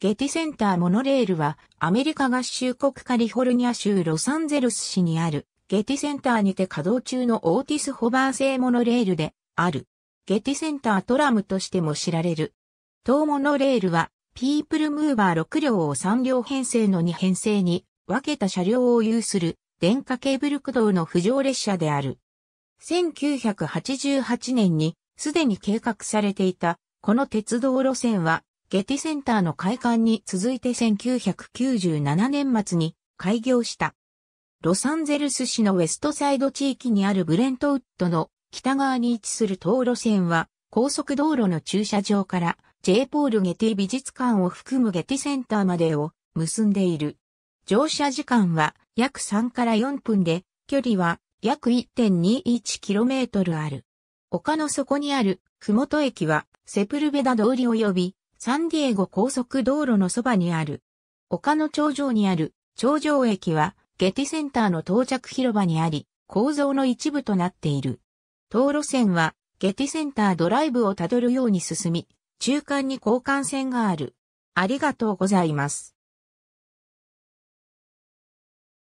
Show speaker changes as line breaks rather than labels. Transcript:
ゲティセンターモノレールはアメリカ合衆国カリフォルニア州ロサンゼルス市にあるゲティセンターにて稼働中のオーティスホバー製モノレールである。ゲティセンタートラムとしても知られる。当モノレールはピープルムーバー6両を3両編成の2編成に分けた車両を有する電化ケーブル駆動の浮上列車である。1988年にすでに計画されていたこの鉄道路線はゲティセンターの開館に続いて1997年末に開業した。ロサンゼルス市のウェストサイド地域にあるブレントウッドの北側に位置する道路線は高速道路の駐車場から J ポールゲティ美術館を含むゲティセンターまでを結んでいる。乗車時間は約3から4分で、距離は約 1.21km ある。丘の底にある、ふもと駅はセプルベダ通り及びサンディエゴ高速道路のそばにある。丘の頂上にある頂上駅はゲテセンターの到着広場にあり、構造の一部となっている。道路線はゲテセンタードライブをたどるように進み、中間に交換線がある。あ
りがとうございます。